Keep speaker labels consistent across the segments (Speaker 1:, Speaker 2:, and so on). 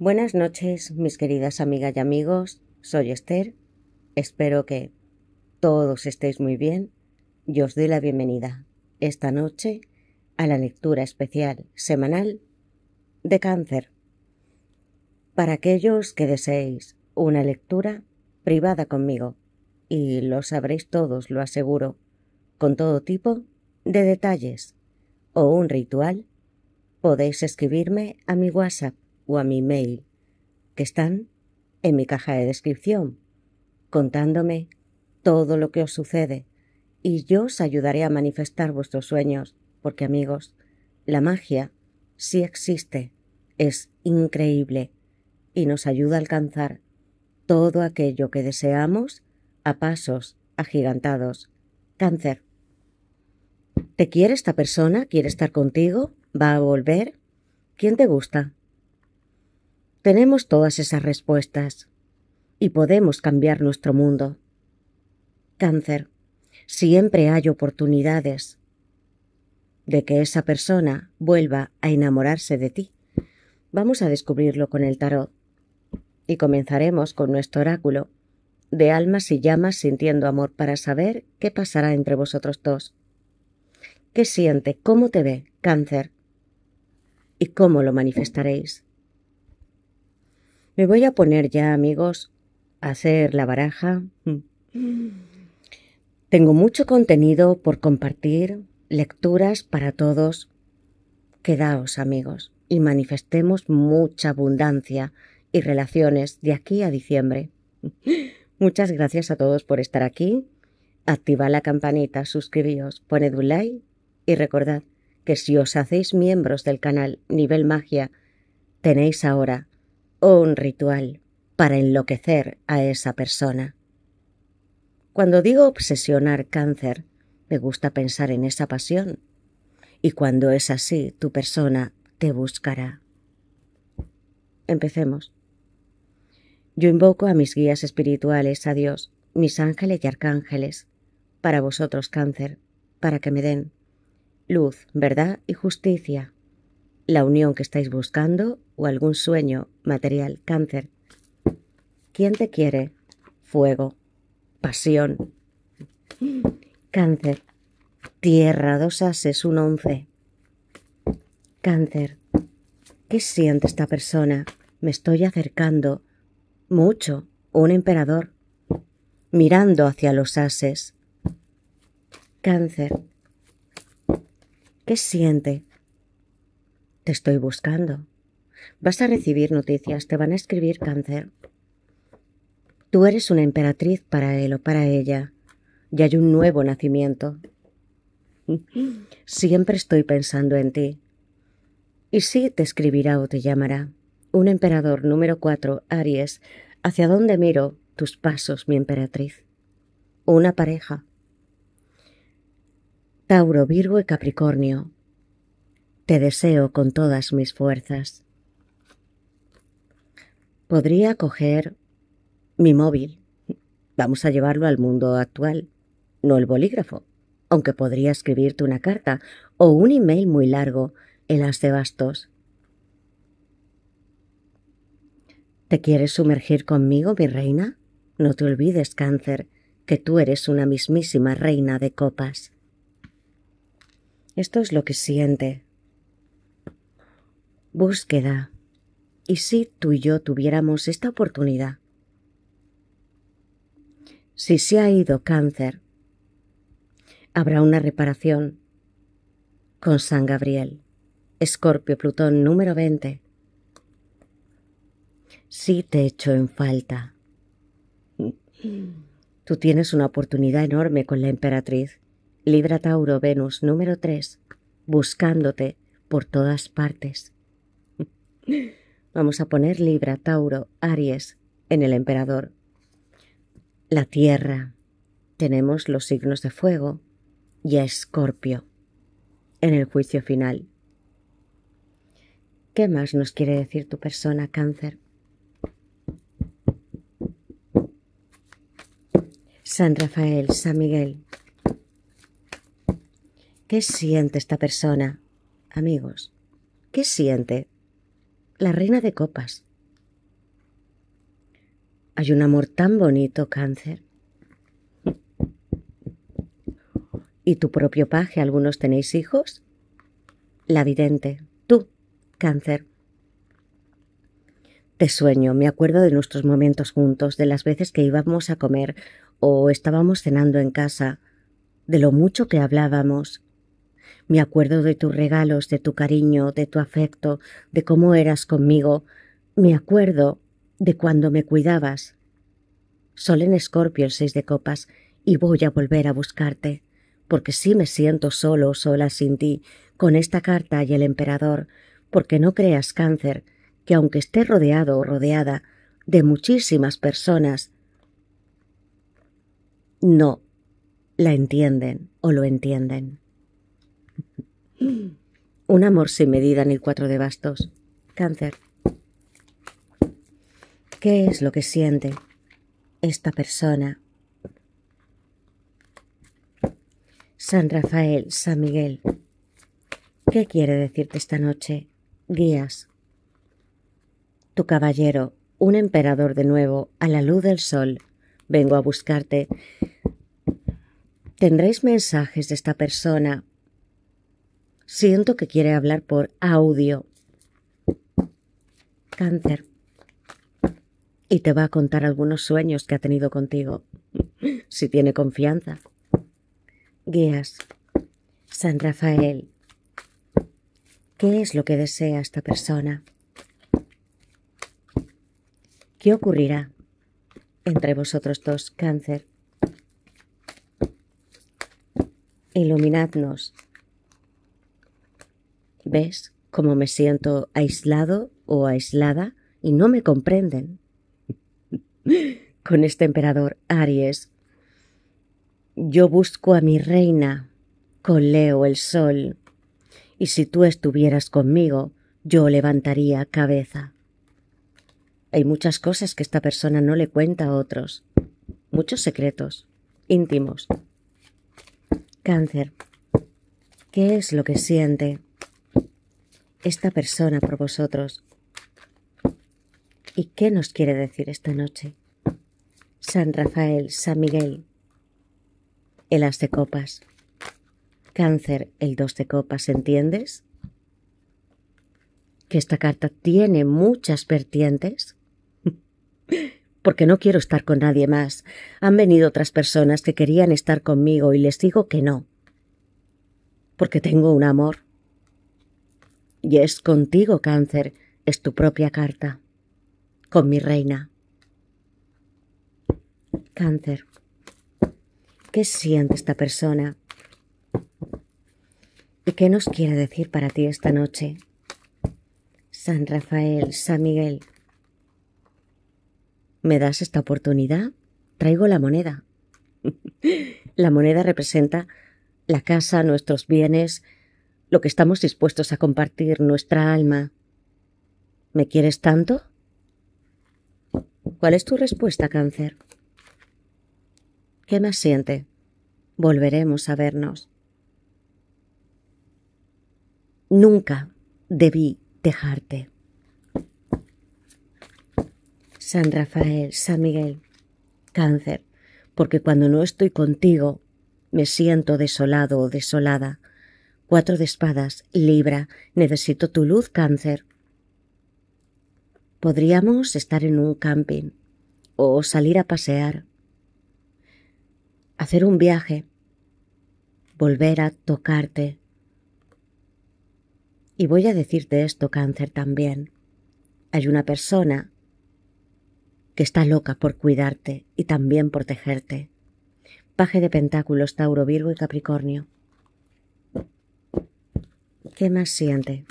Speaker 1: Buenas noches, mis queridas amigas y amigos. Soy Esther. Espero que todos estéis muy bien y os doy la bienvenida esta noche a la lectura especial semanal de cáncer. Para aquellos que deseéis una lectura privada conmigo, y lo sabréis todos, lo aseguro, con todo tipo de detalles o un ritual, podéis escribirme a mi WhatsApp o a mi mail, que están en mi caja de descripción, contándome todo lo que os sucede y yo os ayudaré a manifestar vuestros sueños, porque amigos, la magia sí existe, es increíble y nos ayuda a alcanzar todo aquello que deseamos a pasos agigantados. Cáncer. ¿Te quiere esta persona? ¿Quiere estar contigo? ¿Va a volver? ¿Quién te gusta? Tenemos todas esas respuestas y podemos cambiar nuestro mundo. Cáncer. Siempre hay oportunidades de que esa persona vuelva a enamorarse de ti. Vamos a descubrirlo con el tarot y comenzaremos con nuestro oráculo de almas y llamas sintiendo amor para saber qué pasará entre vosotros dos. ¿Qué siente? ¿Cómo te ve? Cáncer. ¿Y cómo lo manifestaréis? Me voy a poner ya, amigos, a hacer la baraja. Mm. Tengo mucho contenido por compartir, lecturas para todos. Quedaos, amigos, y manifestemos mucha abundancia y relaciones de aquí a diciembre. Muchas gracias a todos por estar aquí. Activa la campanita, suscribíos, poned un like y recordad que si os hacéis miembros del canal Nivel Magia, tenéis ahora un ritual para enloquecer a esa persona. Cuando digo obsesionar cáncer, me gusta pensar en esa pasión, y cuando es así, tu persona te buscará. Empecemos. Yo invoco a mis guías espirituales, a Dios, mis ángeles y arcángeles, para vosotros cáncer, para que me den luz, verdad y justicia, la unión que estáis buscando o algún sueño, material, cáncer. ¿Quién te quiere? Fuego, pasión, cáncer, tierra, dos ases, un once. Cáncer, ¿qué siente esta persona? Me estoy acercando mucho, un emperador, mirando hacia los ases. Cáncer, ¿qué siente? Te estoy buscando. Vas a recibir noticias, te van a escribir cáncer. Tú eres una emperatriz para él o para ella, y hay un nuevo nacimiento. Siempre estoy pensando en ti. Y sí te escribirá o te llamará. Un emperador número cuatro, Aries, ¿hacia dónde miro tus pasos, mi emperatriz? Una pareja. Tauro, Virgo y Capricornio. Te deseo con todas mis fuerzas. Podría coger mi móvil. Vamos a llevarlo al mundo actual, no el bolígrafo, aunque podría escribirte una carta o un email muy largo en las de bastos. ¿Te quieres sumergir conmigo, mi reina? No te olvides, cáncer, que tú eres una mismísima reina de copas. Esto es lo que siente. Búsqueda ¿Y si tú y yo tuviéramos esta oportunidad? Si se ha ido cáncer, habrá una reparación con San Gabriel, Escorpio Plutón número 20. Si te echo en falta. Tú tienes una oportunidad enorme con la emperatriz. Libra Tauro Venus número 3, buscándote por todas partes. Vamos a poner Libra, Tauro, Aries en el emperador. La tierra. Tenemos los signos de fuego y a Escorpio en el juicio final. ¿Qué más nos quiere decir tu persona, cáncer? San Rafael, San Miguel. ¿Qué siente esta persona? Amigos, ¿qué siente? la reina de copas. Hay un amor tan bonito, cáncer. ¿Y tu propio paje? ¿Algunos tenéis hijos? La vidente. Tú, cáncer. Te sueño, me acuerdo de nuestros momentos juntos, de las veces que íbamos a comer o estábamos cenando en casa, de lo mucho que hablábamos, me acuerdo de tus regalos, de tu cariño, de tu afecto, de cómo eras conmigo. Me acuerdo de cuando me cuidabas. Sol en Escorpio el seis de copas y voy a volver a buscarte, porque sí me siento solo o sola sin ti, con esta carta y el emperador, porque no creas cáncer, que aunque esté rodeado o rodeada de muchísimas personas, no la entienden o lo entienden. Un amor sin medida en el cuatro de bastos. Cáncer. ¿Qué es lo que siente esta persona? San Rafael, San Miguel. ¿Qué quiere decirte esta noche? Guías. Tu caballero, un emperador de nuevo, a la luz del sol. Vengo a buscarte. Tendréis mensajes de esta persona Siento que quiere hablar por audio. Cáncer. Y te va a contar algunos sueños que ha tenido contigo, si tiene confianza. Guías. San Rafael. ¿Qué es lo que desea esta persona? ¿Qué ocurrirá entre vosotros dos, cáncer? Iluminadnos ¿Ves cómo me siento aislado o aislada y no me comprenden? Con este emperador Aries, yo busco a mi reina con Leo el Sol, y si tú estuvieras conmigo, yo levantaría cabeza. Hay muchas cosas que esta persona no le cuenta a otros, muchos secretos íntimos. Cáncer. ¿Qué es lo que siente? esta persona por vosotros. ¿Y qué nos quiere decir esta noche? San Rafael, San Miguel, el as de copas. Cáncer, el dos de copas, ¿entiendes? Que esta carta tiene muchas vertientes. Porque no quiero estar con nadie más. Han venido otras personas que querían estar conmigo y les digo que no. Porque tengo un amor y es contigo, cáncer, es tu propia carta. Con mi reina. Cáncer. ¿Qué siente esta persona? ¿Y qué nos quiere decir para ti esta noche? San Rafael, San Miguel. ¿Me das esta oportunidad? Traigo la moneda. la moneda representa la casa, nuestros bienes, lo que estamos dispuestos a compartir, nuestra alma. ¿Me quieres tanto? ¿Cuál es tu respuesta, cáncer? ¿Qué más siente? Volveremos a vernos. Nunca debí dejarte. San Rafael, San Miguel, cáncer, porque cuando no estoy contigo me siento desolado o desolada Cuatro de espadas, Libra, necesito tu luz, cáncer. Podríamos estar en un camping o salir a pasear, hacer un viaje, volver a tocarte. Y voy a decirte esto, cáncer, también. Hay una persona que está loca por cuidarte y también por protegerte. Paje de Pentáculos, Tauro, Virgo y Capricornio. ¿Qué más siente?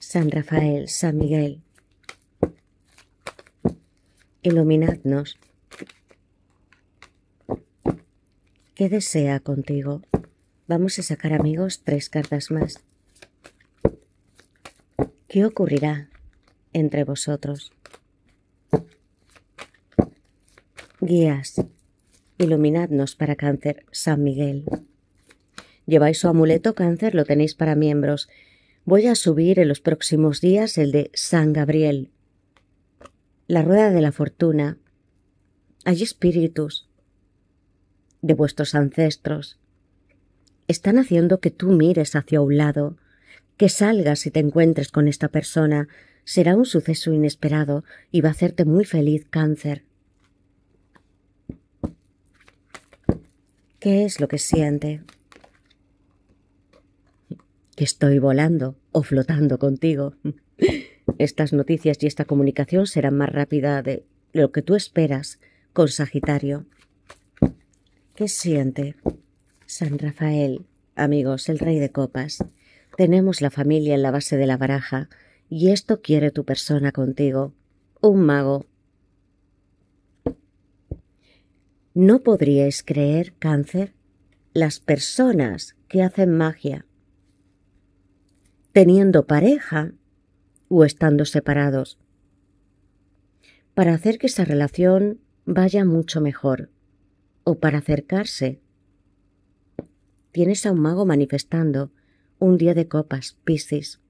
Speaker 1: San Rafael, San Miguel, iluminadnos. ¿Qué desea contigo? Vamos a sacar amigos tres cartas más. ¿Qué ocurrirá entre vosotros? Guías, iluminadnos para cáncer, San Miguel. Lleváis su amuleto cáncer, lo tenéis para miembros. Voy a subir en los próximos días el de San Gabriel. La rueda de la fortuna. Hay espíritus de vuestros ancestros. Están haciendo que tú mires hacia un lado, que salgas y te encuentres con esta persona. Será un suceso inesperado y va a hacerte muy feliz cáncer. ¿Qué es lo que siente? Estoy volando o flotando contigo. Estas noticias y esta comunicación serán más rápida de lo que tú esperas con Sagitario. ¿Qué siente? San Rafael, amigos, el rey de copas. Tenemos la familia en la base de la baraja y esto quiere tu persona contigo. Un mago. ¿No podríais creer, cáncer? Las personas que hacen magia teniendo pareja o estando separados, para hacer que esa relación vaya mucho mejor o para acercarse. Tienes a un mago manifestando un día de copas, Piscis.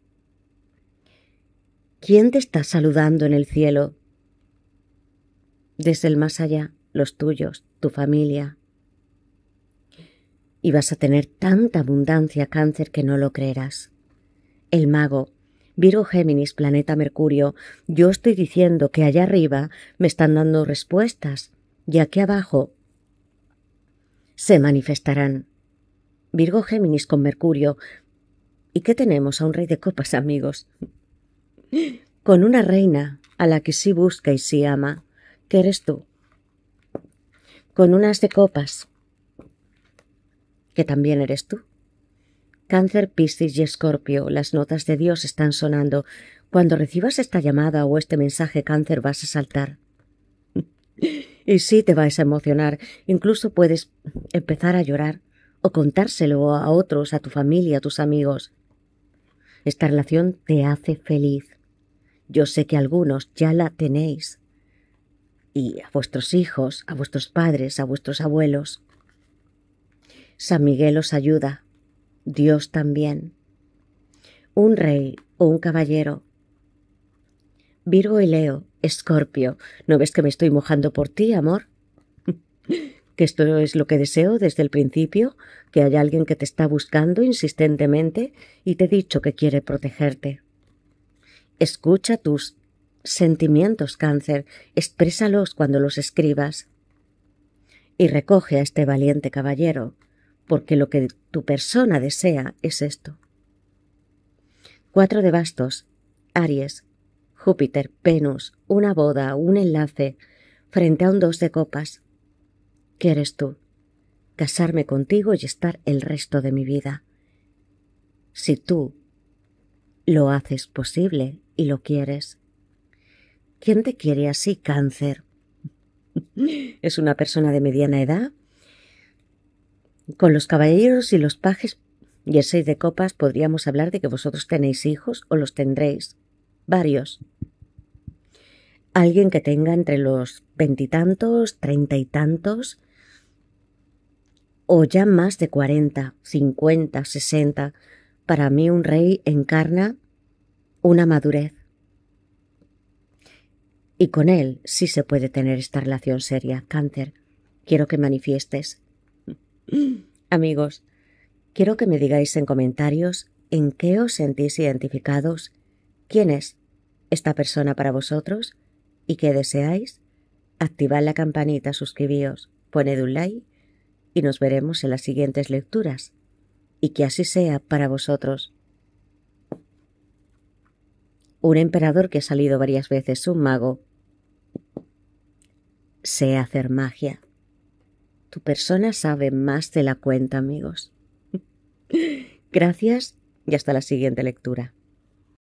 Speaker 1: ¿Quién te está saludando en el cielo? Desde el más allá, los tuyos, tu familia. Y vas a tener tanta abundancia, cáncer, que no lo creerás. El mago. Virgo Géminis, planeta Mercurio, yo estoy diciendo que allá arriba me están dando respuestas y aquí abajo se manifestarán. Virgo Géminis con Mercurio. ¿Y qué tenemos a un rey de copas, amigos? Con una reina a la que sí busca y sí ama, que eres tú. Con unas de copas, que también eres tú. Cáncer, Piscis y Escorpio, las notas de Dios están sonando. Cuando recibas esta llamada o este mensaje cáncer vas a saltar. y sí te vas a emocionar, incluso puedes empezar a llorar o contárselo a otros, a tu familia, a tus amigos. Esta relación te hace feliz. Yo sé que algunos ya la tenéis. Y a vuestros hijos, a vuestros padres, a vuestros abuelos. San Miguel os ayuda, Dios también. Un rey o un caballero. Virgo y Leo, Escorpio, ¿no ves que me estoy mojando por ti, amor? que esto es lo que deseo desde el principio, que haya alguien que te está buscando insistentemente y te he dicho que quiere protegerte. Escucha tus sentimientos, cáncer, exprésalos cuando los escribas. Y recoge a este valiente caballero, porque lo que tu persona desea es esto. Cuatro de bastos, Aries, Júpiter, Venus, una boda, un enlace, frente a un dos de copas. Quieres tú? Casarme contigo y estar el resto de mi vida. Si tú lo haces posible y lo quieres. ¿Quién te quiere así, cáncer? ¿Es una persona de mediana edad? Con los caballeros y los pajes y el seis de copas podríamos hablar de que vosotros tenéis hijos o los tendréis. Varios. Alguien que tenga entre los veintitantos, treinta y tantos, o ya más de cuarenta, cincuenta, sesenta. Para mí un rey encarna una madurez. Y con él sí se puede tener esta relación seria, cáncer. Quiero que manifiestes Amigos, quiero que me digáis en comentarios en qué os sentís identificados, quién es esta persona para vosotros y qué deseáis. Activad la campanita, suscribíos, poned un like y nos veremos en las siguientes lecturas. Y que así sea para vosotros. Un emperador que ha salido varias veces un mago sé hacer magia. Tu persona sabe más de la cuenta, amigos. Gracias y hasta la siguiente lectura.